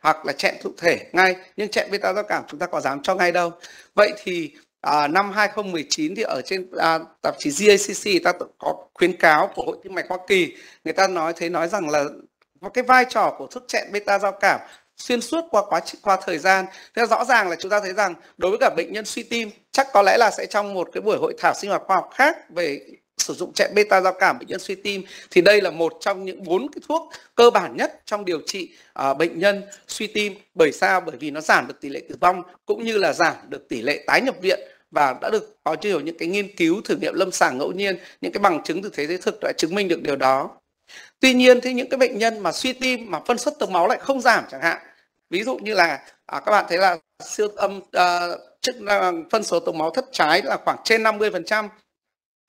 hoặc là chẹn thụ thể ngay nhưng chẹn beta giao cảm chúng ta có dám cho ngay đâu vậy thì à, năm 2019 thì ở trên à, tạp chí GACC ta có khuyến cáo của hội tim mạch Hoa Kỳ người ta nói thế nói rằng là cái vai trò của thuốc chẹn beta giao cảm xuyên suốt qua quá qua thời gian thế rõ ràng là chúng ta thấy rằng đối với cả bệnh nhân suy tim chắc có lẽ là sẽ trong một cái buổi hội thảo sinh hoạt khoa học khác về sử dụng chạy beta giao cảm bệnh nhân suy tim thì đây là một trong những bốn cái thuốc cơ bản nhất trong điều trị uh, bệnh nhân suy tim bởi sao bởi vì nó giảm được tỷ lệ tử vong cũng như là giảm được tỷ lệ tái nhập viện và đã được có nhiều những cái nghiên cứu thử nghiệm lâm sàng ngẫu nhiên những cái bằng chứng từ thế giới thực đã chứng minh được điều đó tuy nhiên thì những cái bệnh nhân mà suy tim mà phân suất tống máu lại không giảm chẳng hạn ví dụ như là à, các bạn thấy là siêu âm à, chức năng à, phân số tống máu thất trái là khoảng trên 50%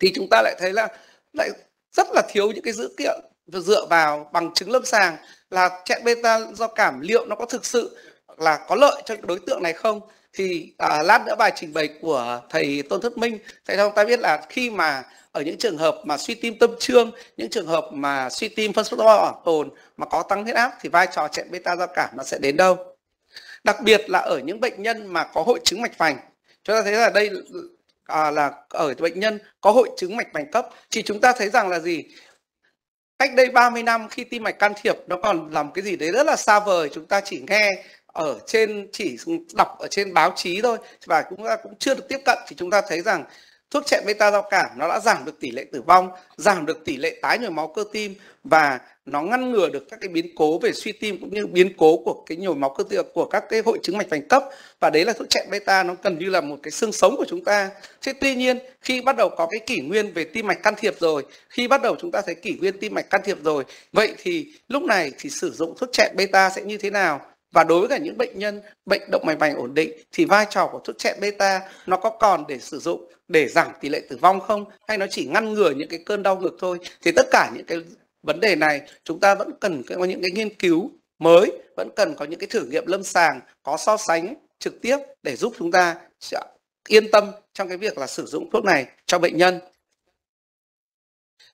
thì chúng ta lại thấy là lại rất là thiếu những cái dữ kiện dựa vào bằng chứng lâm sàng là chẹn beta do cảm liệu nó có thực sự là có lợi cho đối tượng này không thì à, lát nữa bài trình bày của thầy tôn thất minh thầy cho ta biết là khi mà ở những trường hợp mà suy tim tâm trương những trường hợp mà suy tim phân phosphorus bảo tồn mà có tăng huyết áp thì vai trò chẹn beta do cảm nó sẽ đến đâu đặc biệt là ở những bệnh nhân mà có hội chứng mạch vành chúng ta thấy là đây à, là ở bệnh nhân có hội chứng mạch vành cấp thì chúng ta thấy rằng là gì cách đây 30 năm khi tim mạch can thiệp nó còn làm cái gì đấy rất là xa vời chúng ta chỉ nghe ở trên chỉ đọc ở trên báo chí thôi và chúng ta cũng chưa được tiếp cận thì chúng ta thấy rằng thuốc chẹn beta giao cảm nó đã giảm được tỷ lệ tử vong giảm được tỷ lệ tái nhồi máu cơ tim và nó ngăn ngừa được các cái biến cố về suy tim cũng như biến cố của cái nhồi máu cơ tim của các cái hội chứng mạch vành cấp và đấy là thuốc chẹn beta nó gần như là một cái xương sống của chúng ta thế tuy nhiên khi bắt đầu có cái kỷ nguyên về tim mạch can thiệp rồi khi bắt đầu chúng ta thấy kỷ nguyên tim mạch can thiệp rồi vậy thì lúc này thì sử dụng thuốc chẹn beta sẽ như thế nào và đối với cả những bệnh nhân bệnh động mạch vành ổn định thì vai trò của thuốc chẹn beta nó có còn để sử dụng để giảm tỷ lệ tử vong không hay nó chỉ ngăn ngừa những cái cơn đau ngực thôi thì tất cả những cái vấn đề này chúng ta vẫn cần có những cái nghiên cứu mới vẫn cần có những cái thử nghiệm lâm sàng có so sánh trực tiếp để giúp chúng ta yên tâm trong cái việc là sử dụng thuốc này cho bệnh nhân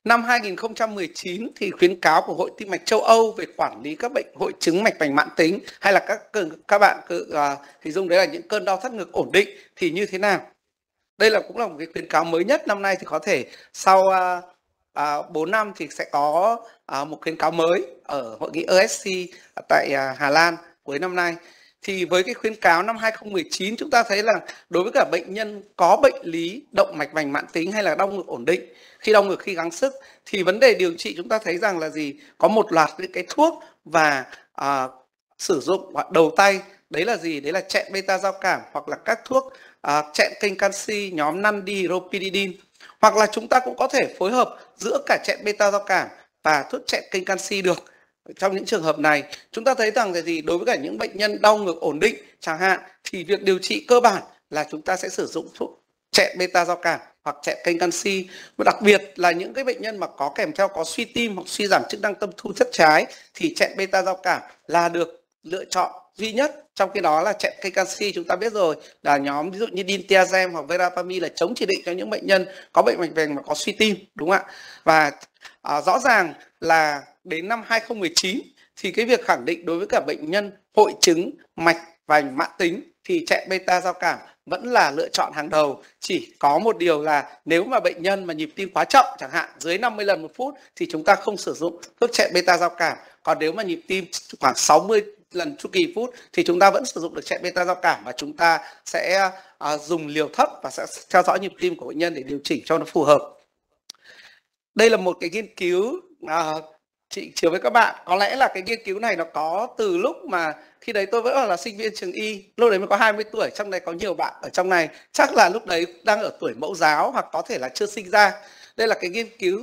Năm 2019 thì khuyến cáo của Hội Tim mạch châu Âu về quản lý các bệnh hội chứng mạch vành mãn tính hay là các các bạn cứ uh, hình đấy là những cơn đau thắt ngực ổn định thì như thế nào? Đây là cũng là một cái khuyến cáo mới nhất năm nay thì có thể sau uh, à, 4 à, năm thì sẽ có à, một khuyến cáo mới ở hội nghị ESC tại à, Hà Lan cuối năm nay. Thì với cái khuyến cáo năm 2019 chúng ta thấy là đối với cả bệnh nhân có bệnh lý động mạch vành mãn tính hay là đau ngực ổn định khi đau ngực khi gắng sức thì vấn đề điều trị chúng ta thấy rằng là gì có một loạt những cái thuốc và à, sử dụng đầu tay đấy là gì đấy là chẹn beta giao cảm hoặc là các thuốc à, chẹn kênh canxi nhóm 5 diropididin hoặc là chúng ta cũng có thể phối hợp giữa cả chẹn beta giao cảm và thuốc chẹn kênh canxi được trong những trường hợp này chúng ta thấy rằng là gì đối với cả những bệnh nhân đau ngực ổn định chẳng hạn thì việc điều trị cơ bản là chúng ta sẽ sử dụng thuốc chẹn beta giao cảm hoặc chẹn kênh canxi và đặc biệt là những cái bệnh nhân mà có kèm theo có suy tim hoặc suy giảm chức năng tâm thu thất trái thì chẹn beta giao cảm là được lựa chọn duy nhất trong khi đó là chẹn cây canxi chúng ta biết rồi là nhóm ví dụ như dintiazem hoặc verapamil là chống chỉ định cho những bệnh nhân có bệnh mạch vành mà có suy tim đúng không ạ và à, rõ ràng là đến năm 2019 thì cái việc khẳng định đối với cả bệnh nhân hội chứng mạch vành mãn tính thì chạy beta giao cảm vẫn là lựa chọn hàng đầu chỉ có một điều là nếu mà bệnh nhân mà nhịp tim quá chậm chẳng hạn dưới 50 lần một phút thì chúng ta không sử dụng thuốc chạy beta giao cảm còn nếu mà nhịp tim khoảng 60 lần chu kỳ phút thì chúng ta vẫn sử dụng được chạy beta giao cảm và chúng ta sẽ à, dùng liều thấp và sẽ theo dõi nhịp tim của bệnh nhân để điều chỉnh cho nó phù hợp đây là một cái nghiên cứu à, chị chiều với các bạn có lẽ là cái nghiên cứu này nó có từ lúc mà khi đấy tôi vẫn còn là sinh viên trường y lúc đấy mới có 20 tuổi trong này có nhiều bạn ở trong này chắc là lúc đấy đang ở tuổi mẫu giáo hoặc có thể là chưa sinh ra đây là cái nghiên cứu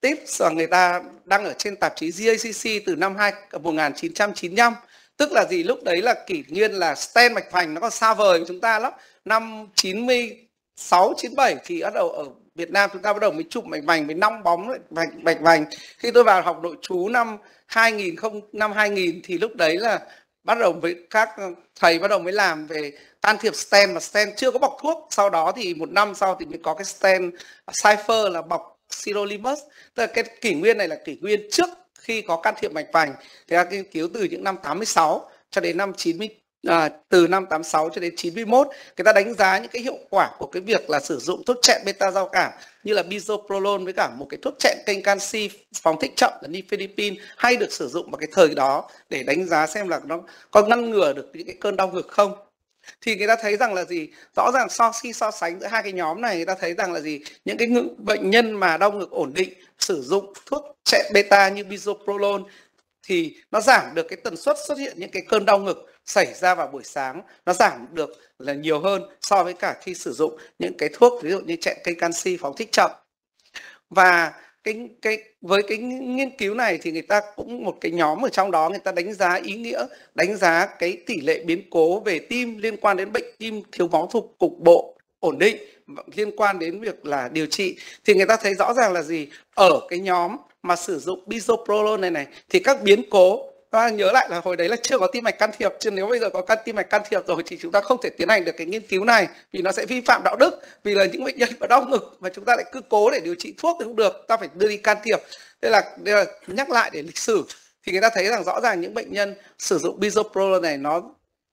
tips mà người ta đăng ở trên tạp chí GACC từ năm 2, 1995 ờ, tức là gì lúc đấy là kỷ nguyên là stent mạch vành nó còn xa vời với chúng ta lắm năm 96 97 thì bắt đầu ở Việt Nam chúng ta bắt đầu mới chụp mạch vành mới nong bóng mạch mạch vành khi tôi vào học nội trú năm 2000 không năm 2000 thì lúc đấy là bắt đầu với các thầy bắt đầu mới làm về can thiệp stent mà stent chưa có bọc thuốc sau đó thì một năm sau thì mới có cái stent cipher là bọc sirolimus tức là cái kỷ nguyên này là kỷ nguyên trước khi có can thiệp mạch vành thì các nghiên cứu từ những năm 86 cho đến năm 90 à, từ năm 86 cho đến 91 người ta đánh giá những cái hiệu quả của cái việc là sử dụng thuốc chẹn beta giao cảm như là bisoprolol với cả một cái thuốc chẹn kênh canxi phóng thích chậm là nifedipine hay được sử dụng vào cái thời đó để đánh giá xem là nó có ngăn ngừa được những cái cơn đau ngực không thì người ta thấy rằng là gì rõ ràng so khi so sánh giữa hai cái nhóm này người ta thấy rằng là gì những cái bệnh nhân mà đau ngực ổn định sử dụng thuốc chạy beta như bisoprolol thì nó giảm được cái tần suất xuất hiện những cái cơn đau ngực xảy ra vào buổi sáng nó giảm được là nhiều hơn so với cả khi sử dụng những cái thuốc ví dụ như chạy cây canxi phóng thích chậm và cái cái với cái nghiên cứu này thì người ta cũng một cái nhóm ở trong đó người ta đánh giá ý nghĩa đánh giá cái tỷ lệ biến cố về tim liên quan đến bệnh tim thiếu máu thuộc cục bộ ổn định liên quan đến việc là điều trị thì người ta thấy rõ ràng là gì ở cái nhóm mà sử dụng bisoprolol này này thì các biến cố và nhớ lại là hồi đấy là chưa có tim mạch can thiệp chứ nếu bây giờ có can tim mạch can thiệp rồi thì chúng ta không thể tiến hành được cái nghiên cứu này vì nó sẽ vi phạm đạo đức vì là những bệnh nhân mà đau ngực mà chúng ta lại cứ cố để điều trị thuốc thì không được ta phải đưa đi can thiệp đây là, đây là nhắc lại để lịch sử thì người ta thấy rằng rõ ràng những bệnh nhân sử dụng bisoprolol này nó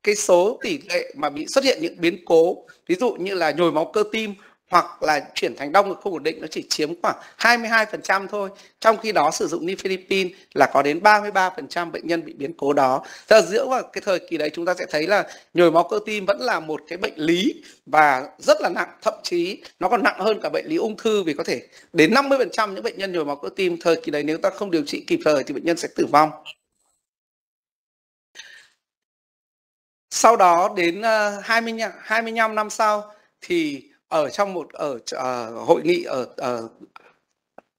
cái số tỷ lệ mà bị xuất hiện những biến cố ví dụ như là nhồi máu cơ tim hoặc là chuyển thành đông không ổn định nó chỉ chiếm khoảng 22% thôi. Trong khi đó sử dụng nifedipine là có đến 33% bệnh nhân bị biến cố đó. Thế giữa vào cái thời kỳ đấy chúng ta sẽ thấy là nhồi máu cơ tim vẫn là một cái bệnh lý và rất là nặng, thậm chí nó còn nặng hơn cả bệnh lý ung thư vì có thể đến 50% những bệnh nhân nhồi máu cơ tim thời kỳ đấy nếu ta không điều trị kịp thời thì bệnh nhân sẽ tử vong. Sau đó đến 20 ờ, 25 năm sau thì ở trong một ở uh, hội nghị ở uh,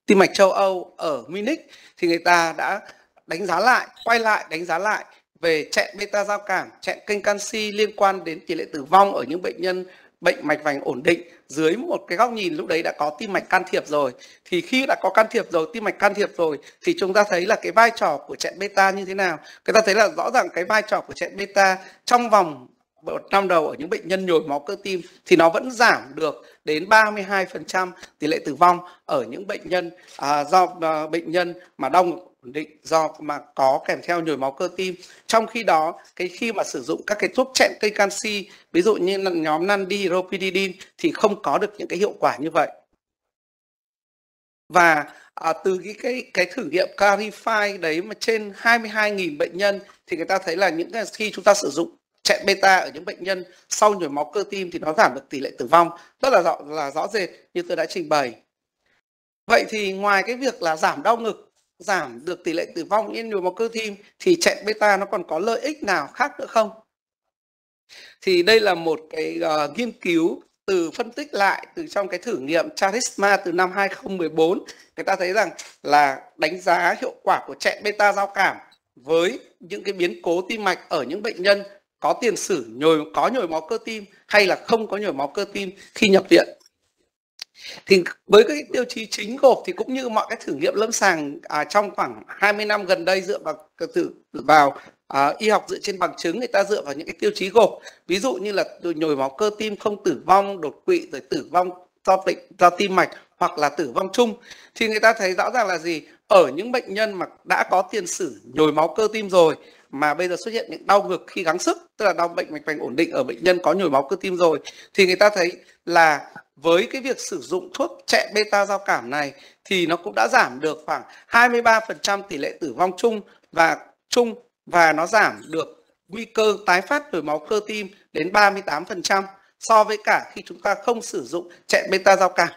tim mạch châu Âu ở Munich thì người ta đã đánh giá lại, quay lại đánh giá lại về chẹn beta giao cảm, chẹn kênh canxi liên quan đến tỷ lệ tử vong ở những bệnh nhân bệnh mạch vành ổn định dưới một cái góc nhìn lúc đấy đã có tim mạch can thiệp rồi thì khi đã có can thiệp rồi tim mạch can thiệp rồi thì chúng ta thấy là cái vai trò của chẹn beta như thế nào người ta thấy là rõ ràng cái vai trò của chẹn beta trong vòng một năm đầu ở những bệnh nhân nhồi máu cơ tim thì nó vẫn giảm được đến 32% tỷ lệ tử vong ở những bệnh nhân à, do à, bệnh nhân mà đong ổn định do mà có kèm theo nhồi máu cơ tim. Trong khi đó, cái khi mà sử dụng các cái thuốc chặn cây canxi, ví dụ như nhóm nandi, thì không có được những cái hiệu quả như vậy. Và à, từ cái, cái cái thử nghiệm Clarify đấy mà trên 22.000 bệnh nhân thì người ta thấy là những cái khi chúng ta sử dụng chạy beta ở những bệnh nhân sau nhồi máu cơ tim thì nó giảm được tỷ lệ tử vong rất là rõ, là rõ rệt như tôi đã trình bày. Vậy thì ngoài cái việc là giảm đau ngực, giảm được tỷ lệ tử vong như nhồi máu cơ tim thì chạy beta nó còn có lợi ích nào khác nữa không? Thì đây là một cái uh, nghiên cứu từ phân tích lại từ trong cái thử nghiệm Charisma từ năm 2014 người ta thấy rằng là đánh giá hiệu quả của chạy beta giao cảm với những cái biến cố tim mạch ở những bệnh nhân có tiền sử nhồi có nhồi máu cơ tim hay là không có nhồi máu cơ tim khi nhập viện thì với cái tiêu chí chính gộp thì cũng như mọi cái thử nghiệm lâm sàng à, trong khoảng 20 năm gần đây dựa vào từ vào à, y học dựa trên bằng chứng người ta dựa vào những cái tiêu chí gộp ví dụ như là nhồi máu cơ tim không tử vong đột quỵ rồi tử vong do bệnh do tim mạch hoặc là tử vong chung thì người ta thấy rõ ràng là gì ở những bệnh nhân mà đã có tiền sử nhồi máu cơ tim rồi mà bây giờ xuất hiện những đau ngực khi gắng sức tức là đau bệnh mạch vành ổn định ở bệnh nhân có nhồi máu cơ tim rồi thì người ta thấy là với cái việc sử dụng thuốc chạy beta giao cảm này thì nó cũng đã giảm được khoảng 23% tỷ lệ tử vong chung và chung và nó giảm được nguy cơ tái phát nhồi máu cơ tim đến 38% so với cả khi chúng ta không sử dụng chạy beta giao cảm.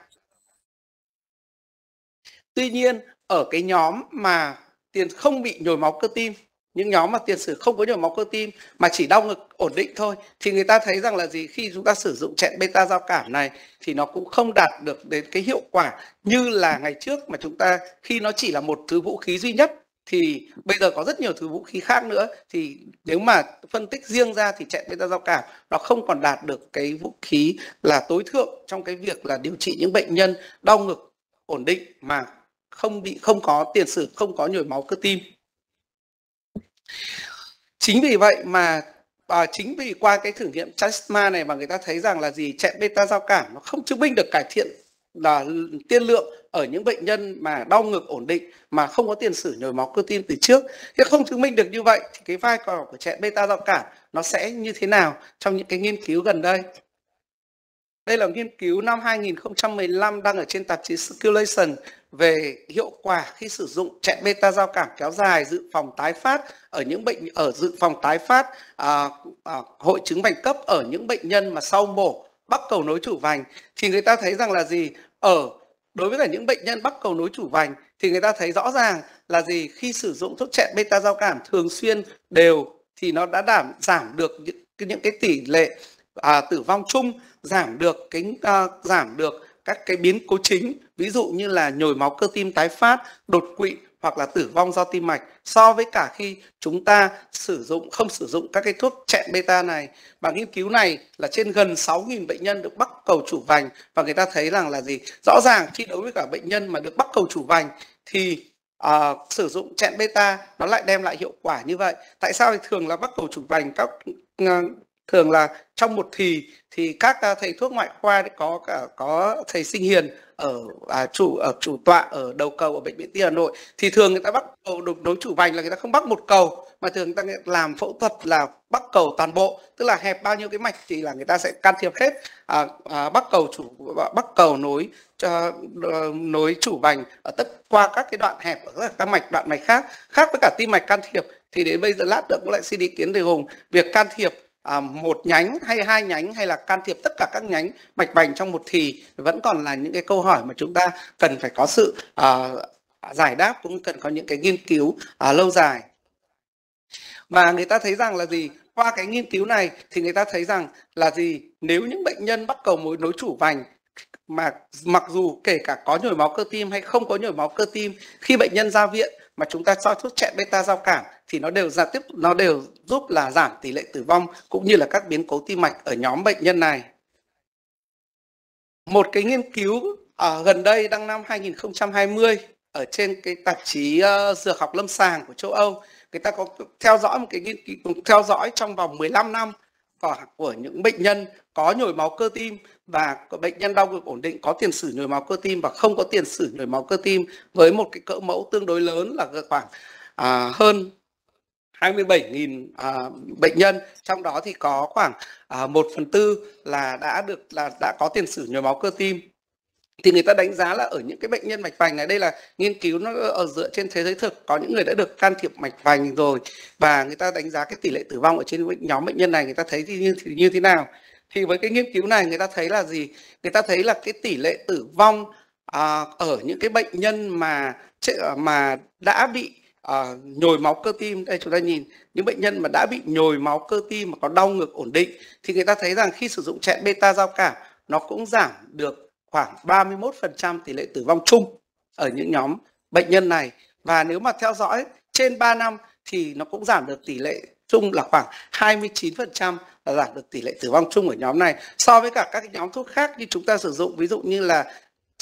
Tuy nhiên ở cái nhóm mà tiền không bị nhồi máu cơ tim những nhóm mà tiền sử không có nhồi máu cơ tim mà chỉ đau ngực ổn định thôi thì người ta thấy rằng là gì khi chúng ta sử dụng chẹn beta giao cảm này thì nó cũng không đạt được đến cái hiệu quả như là ngày trước mà chúng ta khi nó chỉ là một thứ vũ khí duy nhất thì bây giờ có rất nhiều thứ vũ khí khác nữa thì nếu mà phân tích riêng ra thì chạy beta giao cảm nó không còn đạt được cái vũ khí là tối thượng trong cái việc là điều trị những bệnh nhân đau ngực ổn định mà không bị không có tiền sử không có nhồi máu cơ tim chính vì vậy mà à, chính vì qua cái thử nghiệm Chasma này mà người ta thấy rằng là gì chạy beta giao cảm nó không chứng minh được cải thiện là tiên lượng ở những bệnh nhân mà đau ngực ổn định mà không có tiền sử nhồi máu cơ tim từ trước thì không chứng minh được như vậy thì cái vai trò của chẹn beta giao cảm nó sẽ như thế nào trong những cái nghiên cứu gần đây đây là nghiên cứu năm 2015 đang ở trên tạp chí Circulation về hiệu quả khi sử dụng chẹn beta giao cảm kéo dài dự phòng tái phát ở những bệnh ở dự phòng tái phát à, à, hội chứng vành cấp ở những bệnh nhân mà sau mổ bắc cầu nối chủ vành thì người ta thấy rằng là gì ở đối với cả những bệnh nhân bắc cầu nối chủ vành thì người ta thấy rõ ràng là gì khi sử dụng thuốc chẹn beta giao cảm thường xuyên đều thì nó đã đảm giảm được những, những cái tỷ lệ à, tử vong chung giảm được cái à, giảm được các cái biến cố chính ví dụ như là nhồi máu cơ tim tái phát, đột quỵ hoặc là tử vong do tim mạch so với cả khi chúng ta sử dụng không sử dụng các cái thuốc chẹn beta này bằng nghiên cứu này là trên gần 6.000 bệnh nhân được bắt cầu chủ vành và người ta thấy rằng là gì rõ ràng khi đối với cả bệnh nhân mà được bắt cầu chủ vành thì uh, sử dụng chẹn beta nó lại đem lại hiệu quả như vậy tại sao thì thường là bắt cầu chủ vành các à, thường là trong một thì thì các thầy thuốc ngoại khoa có cả có thầy sinh hiền ở à, chủ ở chủ tọa ở đầu cầu ở bệnh viện Tây Hà Nội thì thường người ta bắt cầu đối chủ vành là người ta không bắt một cầu mà thường người ta làm phẫu thuật là bắt cầu toàn bộ tức là hẹp bao nhiêu cái mạch thì là người ta sẽ can thiệp hết à, à, bắc cầu chủ bắt cầu nối cho ờ, nối chủ vành ở tất qua các cái đoạn hẹp ở các mạch đoạn mạch khác khác với cả tim mạch can thiệp thì đến bây giờ lát nữa cũng lại xin ý kiến thầy Hùng việc can thiệp À, một nhánh hay hai nhánh hay là can thiệp tất cả các nhánh mạch vành trong một thì vẫn còn là những cái câu hỏi mà chúng ta cần phải có sự à, giải đáp cũng cần có những cái nghiên cứu à, lâu dài mà người ta thấy rằng là gì qua cái nghiên cứu này thì người ta thấy rằng là gì nếu những bệnh nhân bắt cầu mối nối chủ vành mà mặc dù kể cả có nhồi máu cơ tim hay không có nhồi máu cơ tim khi bệnh nhân ra viện mà chúng ta cho thuốc chặn beta giao cảm thì nó đều ra tiếp nó đều giúp là giảm tỷ lệ tử vong cũng như là các biến cố tim mạch ở nhóm bệnh nhân này. Một cái nghiên cứu ở à, gần đây đăng năm 2020 ở trên cái tạp chí uh, dược học lâm sàng của châu Âu người ta có theo dõi một cái nghiên cứu theo dõi trong vòng 15 năm của những bệnh nhân có nhồi máu cơ tim và bệnh nhân đau ngực ổn định có tiền sử nhồi máu cơ tim và không có tiền sử nhồi máu cơ tim với một cái cỡ mẫu tương đối lớn là khoảng à, hơn 27.000 à, bệnh nhân trong đó thì có khoảng à, 1 phần tư là đã được là đã có tiền sử nhồi máu cơ tim thì người ta đánh giá là ở những cái bệnh nhân mạch vành này đây là nghiên cứu nó ở dựa trên thế giới thực có những người đã được can thiệp mạch vành rồi và người ta đánh giá cái tỷ lệ tử vong ở trên nhóm bệnh nhân này người ta thấy thì như, thì như thế nào thì với cái nghiên cứu này người ta thấy là gì người ta thấy là cái tỷ lệ tử vong à, ở những cái bệnh nhân mà à, mà đã bị à, nhồi máu cơ tim đây chúng ta nhìn những bệnh nhân mà đã bị nhồi máu cơ tim mà có đau ngực ổn định thì người ta thấy rằng khi sử dụng chạy beta giao cảm nó cũng giảm được khoảng 31% tỷ lệ tử vong chung ở những nhóm bệnh nhân này và nếu mà theo dõi trên 3 năm thì nó cũng giảm được tỷ lệ chung là khoảng 29% là giảm được tỷ lệ tử vong chung ở nhóm này so với cả các nhóm thuốc khác như chúng ta sử dụng ví dụ như là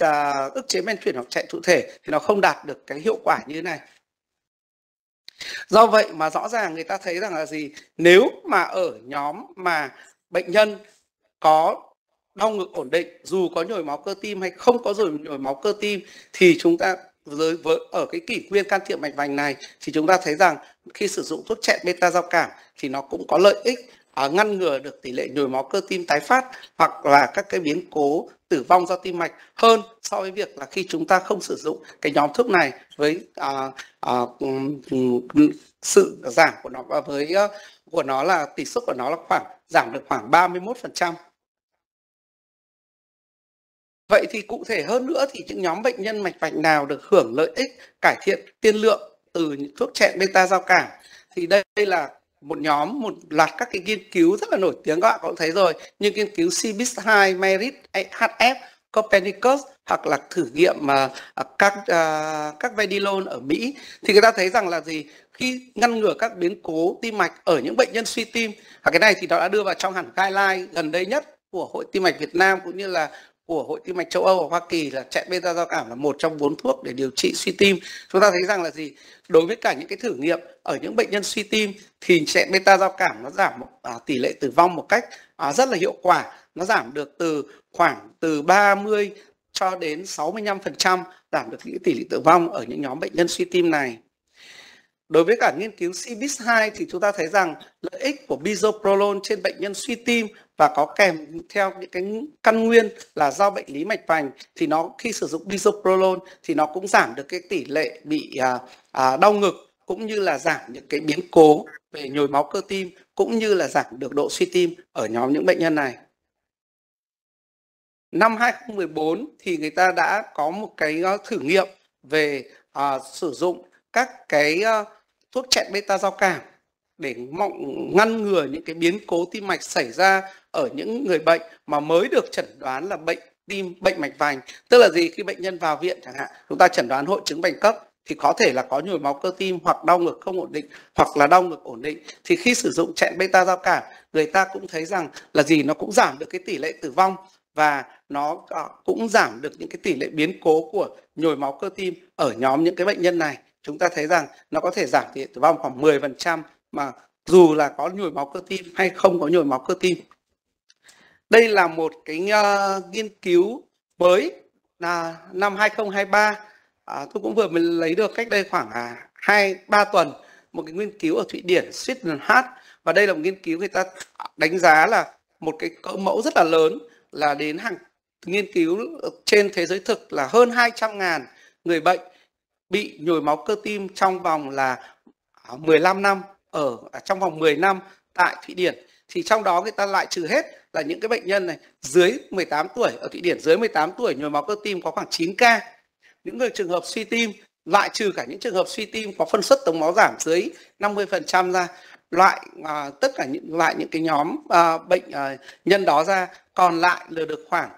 à, ức chế men chuyển hoặc chạy thụ thể thì nó không đạt được cái hiệu quả như thế này do vậy mà rõ ràng người ta thấy rằng là gì nếu mà ở nhóm mà bệnh nhân có đau ngực ổn định dù có nhồi máu cơ tim hay không có rồi nhồi máu cơ tim thì chúng ta với, với ở cái kỷ nguyên can thiệp mạch vành này thì chúng ta thấy rằng khi sử dụng thuốc chạy beta giao cảm thì nó cũng có lợi ích ở à, ngăn ngừa được tỷ lệ nhồi máu cơ tim tái phát hoặc là các cái biến cố tử vong do tim mạch hơn so với việc là khi chúng ta không sử dụng cái nhóm thuốc này với à, à, sự giảm của nó và với của nó là tỷ suất của nó là khoảng giảm được khoảng 31% Vậy thì cụ thể hơn nữa thì những nhóm bệnh nhân mạch vành nào được hưởng lợi ích cải thiện tiên lượng từ những thuốc chẹn beta giao cảm thì đây, đây là một nhóm một loạt các cái nghiên cứu rất là nổi tiếng các bạn cũng thấy rồi như nghiên cứu CBIS 2 Merit HF Copernicus hoặc là thử nghiệm mà uh, à, các uh, các vedilon ở Mỹ thì người ta thấy rằng là gì khi ngăn ngừa các biến cố tim mạch ở những bệnh nhân suy tim và cái này thì nó đã đưa vào trong hẳn guideline gần đây nhất của hội tim mạch Việt Nam cũng như là của hội tim mạch châu Âu và Hoa Kỳ là chạy beta giao cảm là một trong bốn thuốc để điều trị suy tim. Chúng ta thấy rằng là gì? Đối với cả những cái thử nghiệm ở những bệnh nhân suy tim thì chạy beta giao cảm nó giảm một, à, tỷ lệ tử vong một cách à, rất là hiệu quả. Nó giảm được từ khoảng từ 30 cho đến 65% giảm được những tỷ lệ tử vong ở những nhóm bệnh nhân suy tim này. Đối với cả nghiên cứu CBIS2 thì chúng ta thấy rằng lợi ích của bisoprolol trên bệnh nhân suy tim và có kèm theo những cái căn nguyên là do bệnh lý mạch vành thì nó khi sử dụng bisoprolol thì nó cũng giảm được cái tỷ lệ bị à, à, đau ngực cũng như là giảm những cái biến cố về nhồi máu cơ tim cũng như là giảm được độ suy tim ở nhóm những bệnh nhân này. Năm 2014 thì người ta đã có một cái ờ, thử nghiệm về à, sử dụng các cái ờ, thuốc chặn beta giao cảm để mong ngăn ngừa những cái biến cố tim mạch xảy ra ở những người bệnh mà mới được chẩn đoán là bệnh tim bệnh mạch vành tức là gì khi bệnh nhân vào viện chẳng hạn chúng ta chẩn đoán hội chứng bệnh cấp thì có thể là có nhồi máu cơ tim hoặc đau ngực không ổn định hoặc là đau ngực ổn định thì khi sử dụng chặn beta giao cảm người ta cũng thấy rằng là gì nó cũng giảm được cái tỷ lệ tử vong và nó cũng giảm được những cái tỷ lệ biến cố của nhồi máu cơ tim ở nhóm những cái bệnh nhân này chúng ta thấy rằng nó có thể giảm tỷ lệ tử vong khoảng 10% mà dù là có nhồi máu cơ tim hay không có nhồi máu cơ tim. Đây là một cái uh, nghiên cứu mới là năm 2023 à, tôi cũng vừa mới lấy được cách đây khoảng à, 2 3 tuần một cái nghiên cứu ở Thụy Điển heart và đây là một nghiên cứu người ta đánh giá là một cái cỡ mẫu rất là lớn là đến hàng nghiên cứu trên thế giới thực là hơn 200 ngàn người bệnh bị nhồi máu cơ tim trong vòng là 15 à, năm ở à, trong vòng 10 năm tại Thụy Điển thì trong đó người ta lại trừ hết là những cái bệnh nhân này dưới 18 tuổi ở Thụy Điển dưới 18 tuổi nhồi máu cơ tim có khoảng 9 ca những người trường hợp suy tim loại trừ cả những trường hợp suy tim có phân suất tổng máu giảm dưới 50% ra loại à, tất cả những loại những cái nhóm à, bệnh à, nhân đó ra còn lại là được khoảng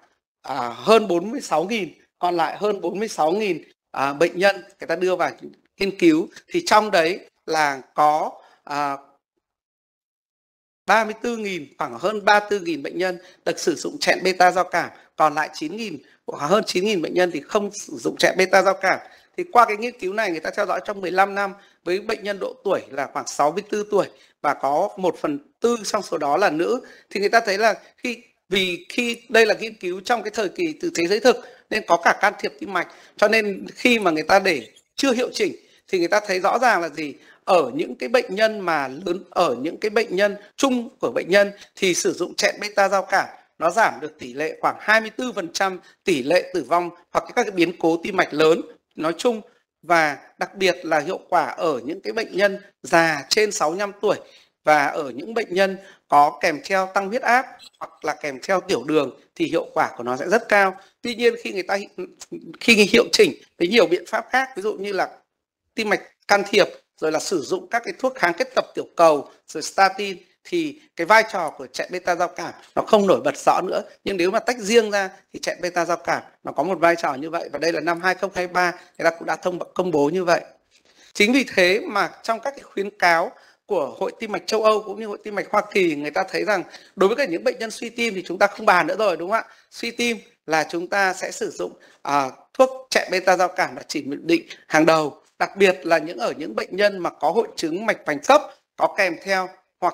à, hơn 46.000 còn lại hơn 46.000 à, bệnh nhân người ta đưa vào nghiên cứu thì trong đấy là có à, 34.000 khoảng hơn 34.000 bệnh nhân được sử dụng chẹn beta giao cảm còn lại 9.000 khoảng hơn 9.000 bệnh nhân thì không sử dụng chẹn beta giao cảm thì qua cái nghiên cứu này người ta theo dõi trong 15 năm với bệnh nhân độ tuổi là khoảng 64 tuổi và có 1 phần tư trong số đó là nữ thì người ta thấy là khi vì khi đây là nghiên cứu trong cái thời kỳ từ thế giới thực nên có cả can thiệp tim mạch cho nên khi mà người ta để chưa hiệu chỉnh thì người ta thấy rõ ràng là gì ở những cái bệnh nhân mà lớn ở những cái bệnh nhân chung của bệnh nhân thì sử dụng chẹn beta giao cảm nó giảm được tỷ lệ khoảng 24% tỷ lệ tử vong hoặc các cái biến cố tim mạch lớn nói chung và đặc biệt là hiệu quả ở những cái bệnh nhân già trên 65 tuổi và ở những bệnh nhân có kèm theo tăng huyết áp hoặc là kèm theo tiểu đường thì hiệu quả của nó sẽ rất cao tuy nhiên khi người ta khi người hiệu chỉnh với nhiều biện pháp khác ví dụ như là tim mạch can thiệp rồi là sử dụng các cái thuốc kháng kết tập tiểu cầu rồi statin thì cái vai trò của chạy beta giao cảm nó không nổi bật rõ nữa nhưng nếu mà tách riêng ra thì chạy beta giao cảm nó có một vai trò như vậy và đây là năm 2023 người ta cũng đã thông công bố như vậy chính vì thế mà trong các cái khuyến cáo của hội tim mạch châu Âu cũng như hội tim mạch Hoa Kỳ người ta thấy rằng đối với cả những bệnh nhân suy tim thì chúng ta không bàn nữa rồi đúng không ạ? Suy tim là chúng ta sẽ sử dụng à, thuốc chạy beta giao cảm là chỉ định hàng đầu, đặc biệt là những ở những bệnh nhân mà có hội chứng mạch vành cấp có kèm theo hoặc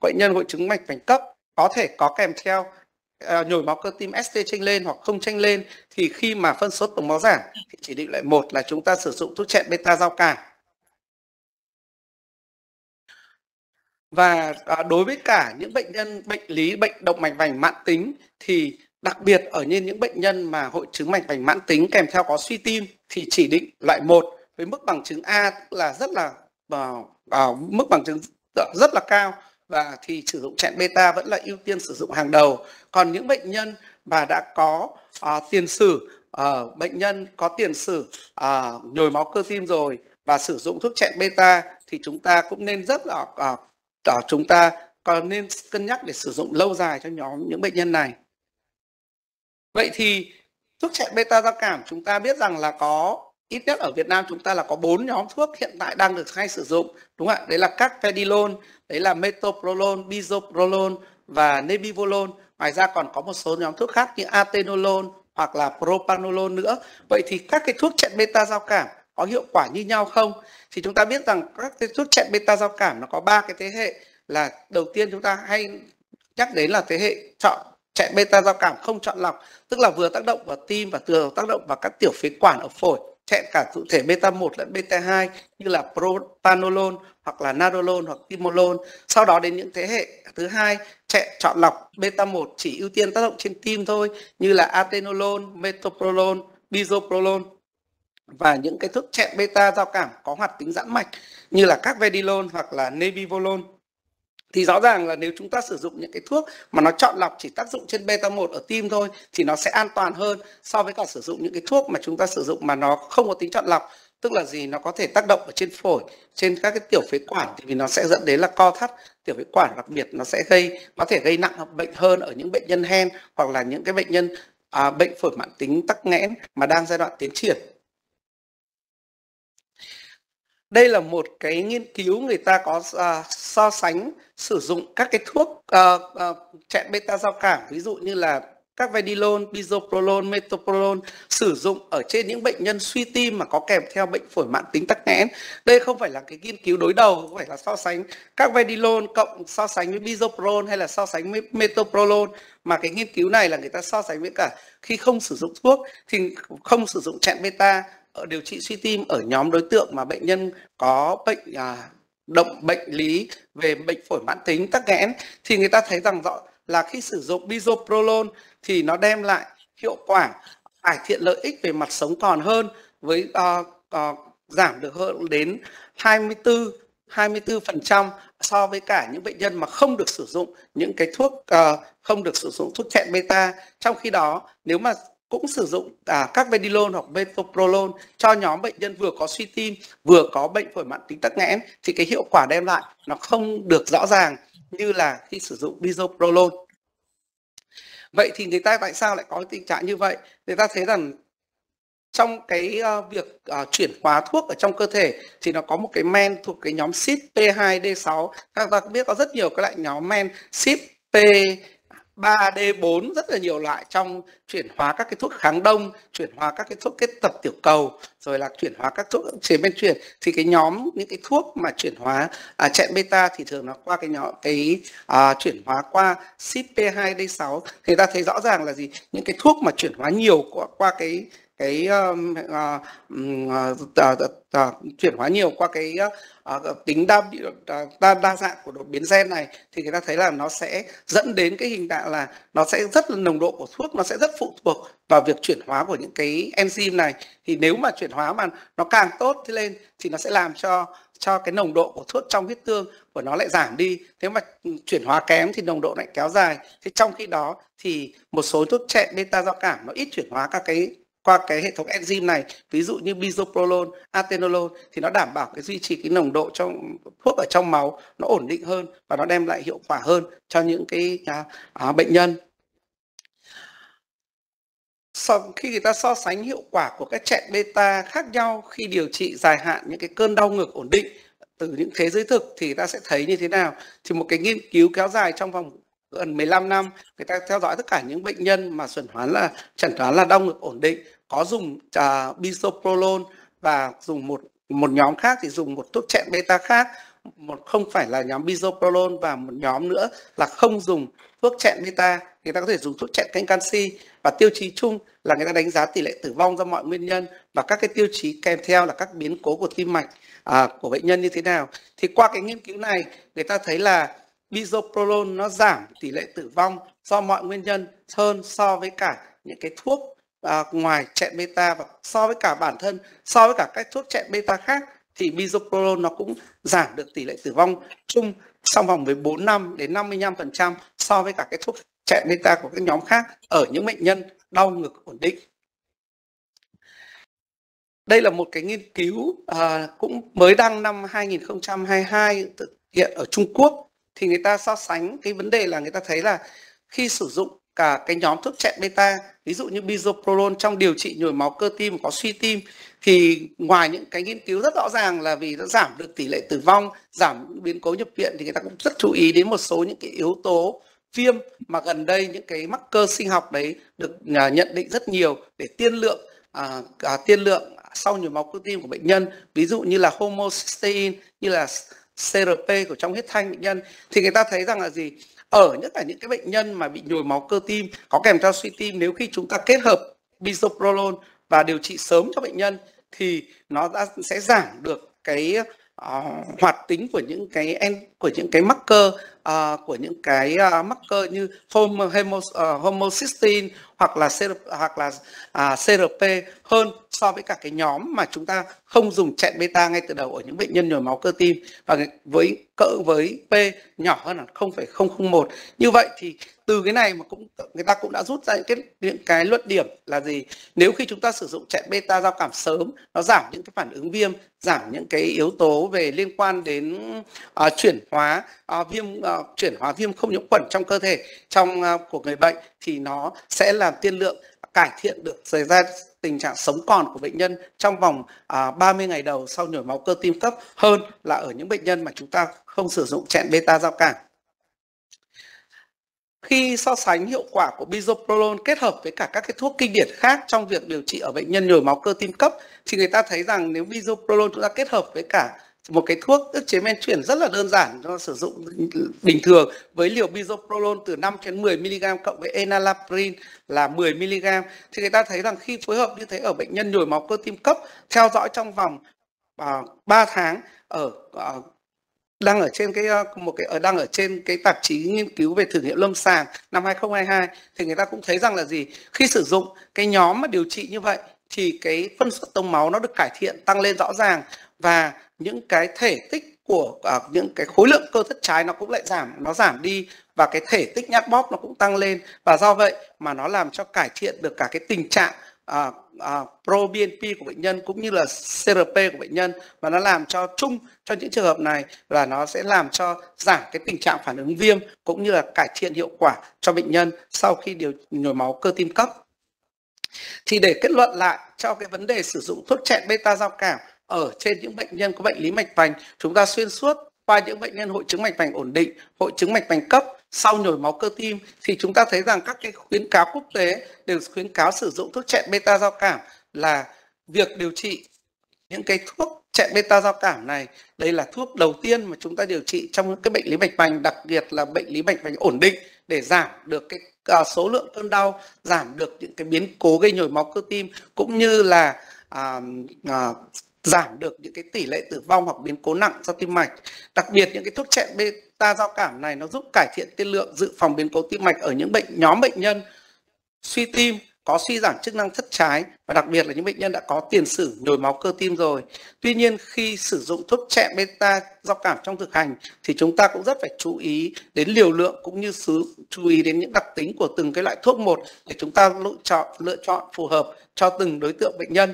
bệnh nhân hội chứng mạch vành cấp có thể có kèm theo à, nhồi máu cơ tim ST tranh lên hoặc không tranh lên thì khi mà phân số tổng máu giảm thì chỉ định loại một là chúng ta sử dụng thuốc chạy beta giao cảm và à, đối với cả những bệnh nhân bệnh lý bệnh động mạch vành mãn tính thì đặc biệt ở trên những bệnh nhân mà hội chứng mạch vành mãn tính kèm theo có suy tim thì chỉ định loại 1 với mức bằng chứng A là rất là vào ờ, à, ờ, mức bằng chứng rất là cao và thì sử dụng chẹn beta vẫn là ưu tiên sử dụng hàng đầu. Còn những bệnh nhân mà đã có à, tiền sử à, bệnh nhân có tiền sử à, nhồi máu cơ tim rồi và sử dụng thuốc chẹn beta thì chúng ta cũng nên rất là à, đó ờ, chúng ta còn nên cân nhắc để sử dụng lâu dài cho nhóm những bệnh nhân này vậy thì thuốc chạy beta giao cảm chúng ta biết rằng là có ít nhất ở Việt Nam chúng ta là có bốn nhóm thuốc hiện tại đang được hay sử dụng đúng không ạ đấy là các pedilon đấy là metoprolol bisoprolol và nebivolol ngoài ra còn có một số nhóm thuốc khác như atenolol hoặc là propanolol nữa vậy thì các cái thuốc chặn beta giao cảm có hiệu quả như nhau không thì chúng ta biết rằng các cái thuốc chặn beta giao cảm nó có ba cái thế hệ là đầu tiên chúng ta hay nhắc đến là thế hệ chọn chạy beta giao cảm không chọn lọc tức là vừa tác động vào tim và vừa tác động vào các tiểu phế quản ở phổi chạy cả cụ thể beta 1 lẫn beta 2 như là propanolol hoặc là nadolol hoặc timolol sau đó đến những thế hệ thứ hai chạy chọn lọc beta 1 chỉ ưu tiên tác động trên tim thôi như là atenolol metoprolol bisoprolol và những cái thuốc chẹn beta giao cảm có hoạt tính giãn mạch như là các vedilon hoặc là nebivolol thì rõ ràng là nếu chúng ta sử dụng những cái thuốc mà nó chọn lọc chỉ tác dụng trên beta 1 ở tim thôi thì nó sẽ an toàn hơn so với cả sử dụng những cái thuốc mà chúng ta sử dụng mà nó không có tính chọn lọc tức là gì nó có thể tác động ở trên phổi trên các cái tiểu phế quản thì vì nó sẽ dẫn đến là co thắt tiểu phế quản đặc biệt nó sẽ gây có thể gây nặng bệnh hơn ở những bệnh nhân hen hoặc là những cái bệnh nhân à, bệnh phổi mãn tính tắc nghẽn mà đang giai đoạn tiến triển đây là một cái nghiên cứu người ta có uh, so sánh sử dụng các cái thuốc uh, uh, chạy beta giao cảm ví dụ như là các vedilon, bisoprolol, metoprolol sử dụng ở trên những bệnh nhân suy tim mà có kèm theo bệnh phổi mãn tính tắc nghẽn. Đây không phải là cái nghiên cứu đối đầu, không phải là so sánh các vedilon cộng so sánh với bisoprolol hay là so sánh với metoprolol mà cái nghiên cứu này là người ta so sánh với cả khi không sử dụng thuốc thì không sử dụng chặn beta ở điều trị suy tim ở nhóm đối tượng mà bệnh nhân có bệnh à, động bệnh lý về bệnh phổi mãn tính tắc nghẽn thì người ta thấy rằng rõ là khi sử dụng bisoprolol thì nó đem lại hiệu quả cải thiện lợi ích về mặt sống còn hơn với uh, uh, giảm được hơn đến 24 24% so với cả những bệnh nhân mà không được sử dụng những cái thuốc uh, không được sử dụng thuốc chặn beta. Trong khi đó, nếu mà cũng sử dụng à, các vedilon hoặc metoprolol cho nhóm bệnh nhân vừa có suy tim vừa có bệnh phổi mạn tính tắc nghẽn thì cái hiệu quả đem lại nó không được rõ ràng như là khi sử dụng bisoprolol vậy thì người ta tại sao lại có tình trạng như vậy người ta thấy rằng trong cái uh, việc uh, chuyển hóa thuốc ở trong cơ thể thì nó có một cái men thuộc cái nhóm CYP P2D6 các ta biết có rất nhiều các loại nhóm men CYP P 3D4 rất là nhiều loại trong chuyển hóa các cái thuốc kháng đông, chuyển hóa các cái thuốc kết tập tiểu cầu, rồi là chuyển hóa các thuốc chế men chuyển thì cái nhóm những cái thuốc mà chuyển hóa à, chạy beta thì thường nó qua cái nhóm cái à, chuyển hóa qua CYP2D6 thì ta thấy rõ ràng là gì những cái thuốc mà chuyển hóa nhiều qua, qua cái cái ờ, ờ, ờ, chuyển hóa nhiều qua cái tính đa đa đa dạng của đột biến gen này thì người ta thấy là nó sẽ dẫn đến cái hình dạng là nó sẽ rất là nồng độ của thuốc nó sẽ rất phụ thuộc vào việc chuyển hóa của những cái enzyme này thì nếu mà chuyển hóa mà nó càng tốt thì lên thì nó sẽ làm cho cho cái nồng độ của thuốc trong huyết tương của nó lại giảm đi thế mà ừ, chuyển hóa kém thì nồng độ lại kéo dài thế trong khi đó thì một số thuốc chạy beta do cảm nó ít chuyển hóa các cái qua cái hệ thống enzyme này ví dụ như bisoprolol atenolol thì nó đảm bảo cái duy trì cái nồng độ trong thuốc ở trong máu nó ổn định hơn và nó đem lại hiệu quả hơn cho những cái à, à, bệnh nhân sau khi người ta so sánh hiệu quả của các chạy beta khác nhau khi điều trị dài hạn những cái cơn đau ngực ổn định từ những thế giới thực thì ta sẽ thấy như thế nào thì một cái nghiên cứu kéo dài trong vòng gần 15 năm người ta theo dõi tất cả những bệnh nhân mà chuẩn đoán là chẩn đoán là đau ngực ổn định có dùng uh, bisoprolol và dùng một một nhóm khác thì dùng một thuốc chặn beta khác một không phải là nhóm bisoprolol và một nhóm nữa là không dùng thuốc chặn beta người ta có thể dùng thuốc chặn kênh canxi và tiêu chí chung là người ta đánh giá tỷ lệ tử vong do mọi nguyên nhân và các cái tiêu chí kèm theo là các biến cố của tim mạch à, của bệnh nhân như thế nào thì qua cái nghiên cứu này người ta thấy là bisoprolol nó giảm tỷ lệ tử vong do mọi nguyên nhân hơn so với cả những cái thuốc à, ngoài chạy beta và so với cả bản thân so với cả các thuốc chạy beta khác thì bisoprolol nó cũng giảm được tỷ lệ tử vong chung trong vòng 14 năm đến 55% so với cả cái thuốc chạy beta của các nhóm khác ở những bệnh nhân đau ngực ổn định. Đây là một cái nghiên cứu à, cũng mới đăng năm 2022 thực hiện ở Trung Quốc thì người ta so sánh cái vấn đề là người ta thấy là khi sử dụng cả cái nhóm thuốc chặn beta ví dụ như bisoprolol trong điều trị nhồi máu cơ tim có suy tim thì ngoài những cái nghiên cứu rất rõ ràng là vì nó giảm được tỷ lệ tử vong giảm biến cố nhập viện thì người ta cũng rất chú ý đến một số những cái yếu tố viêm mà gần đây những cái mắc cơ sinh học đấy được à, nhận định rất nhiều để tiên lượng à, à, tiên lượng sau nhồi máu cơ tim của bệnh nhân ví dụ như là homocysteine như là CRP của trong huyết thanh bệnh nhân thì người ta thấy rằng là gì ở nhất là những cái bệnh nhân mà bị nhồi máu cơ tim có kèm theo suy tim nếu khi chúng ta kết hợp bisoprolol và điều trị sớm cho bệnh nhân thì nó đã sẽ giảm được cái uh, hoạt tính của những cái en của những cái marker uh, của những cái uh, marker như homo, hemo, uh, ờ, homocysteine hoặc là CRP, hoặc là uh, à, CRP hơn so với cả cái nhóm mà chúng ta không dùng chạy beta ngay từ đầu ở những bệnh nhân nhồi máu cơ tim và với cỡ với P nhỏ hơn là 0,001 như vậy thì từ cái này mà cũng người ta cũng đã rút ra những cái những cái luận điểm là gì nếu khi chúng ta sử dụng chạy beta giao cảm sớm nó giảm những cái phản ứng viêm giảm những cái yếu tố về liên quan đến uh, chuyển hóa uh, viêm uh, chuyển hóa viêm không nhiễm khuẩn trong cơ thể trong uh, của người bệnh thì nó sẽ làm tiên lượng cải thiện được xảy ra tình trạng sống còn của bệnh nhân trong vòng à, 30 ngày đầu sau nhồi máu cơ tim cấp hơn là ở những bệnh nhân mà chúng ta không sử dụng chẹn beta giao cảm. Khi so sánh hiệu quả của bisoprolol kết hợp với cả các cái thuốc kinh điển khác trong việc điều trị ở bệnh nhân nhồi máu cơ tim cấp thì người ta thấy rằng nếu bisoprolol chúng ta kết hợp với cả một cái thuốc ức chế men chuyển rất là đơn giản nó sử dụng bình thường với liều bisoprolol từ 5 đến 10 mg cộng với enalapril là 10 mg thì người ta thấy rằng khi phối hợp như thế ở bệnh nhân nhồi máu cơ tim cấp theo dõi trong vòng à, 3 tháng ở à, đang ở trên cái à, một cái ở đang ở trên cái tạp chí nghiên cứu về thử nghiệm lâm sàng năm 2022 thì người ta cũng thấy rằng là gì khi sử dụng cái nhóm mà điều trị như vậy thì cái phân suất tông máu nó được cải thiện tăng lên rõ ràng và những cái thể tích của à, những cái khối lượng cơ thất trái nó cũng lại giảm nó giảm đi và cái thể tích nhát bóp nó cũng tăng lên và do vậy mà nó làm cho cải thiện được cả cái tình trạng à, à, pro BNP của bệnh nhân cũng như là CRP của bệnh nhân và nó làm cho chung cho những trường hợp này là nó sẽ làm cho giảm cái tình trạng phản ứng viêm cũng như là cải thiện hiệu quả cho bệnh nhân sau khi điều nhồi máu cơ tim cấp thì để kết luận lại cho cái vấn đề sử dụng thuốc chẹn beta giao cảm ở trên những bệnh nhân có bệnh lý mạch vành chúng ta xuyên suốt qua những bệnh nhân hội chứng mạch vành ổn định, hội chứng mạch vành cấp, sau nhồi máu cơ tim thì chúng ta thấy rằng các cái khuyến cáo quốc tế đều khuyến cáo sử dụng thuốc chặn beta giao cảm là việc điều trị những cái thuốc chặn beta giao cảm này đây là thuốc đầu tiên mà chúng ta điều trị trong cái bệnh lý mạch vành đặc biệt là bệnh lý mạch vành ổn định để giảm được cái à, số lượng cơn đau giảm được những cái biến cố gây nhồi máu cơ tim cũng như là à, à, giảm được những cái tỷ lệ tử vong hoặc biến cố nặng do tim mạch. Đặc biệt những cái thuốc chặn beta giao cảm này nó giúp cải thiện tiên lượng dự phòng biến cố tim mạch ở những bệnh nhóm bệnh nhân suy tim có suy giảm chức năng thất trái và đặc biệt là những bệnh nhân đã có tiền sử nhồi máu cơ tim rồi. Tuy nhiên khi sử dụng thuốc chặn beta giao cảm trong thực hành thì chúng ta cũng rất phải chú ý đến liều lượng cũng như chú ý đến những đặc tính của từng cái loại thuốc một để chúng ta lựa chọn lựa chọn phù hợp cho từng đối tượng bệnh nhân.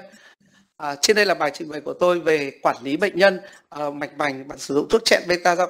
À, trên đây là bài trình bày của tôi về quản lý bệnh nhân à, mạch vành bạn sử dụng thuốc chẹn beta giao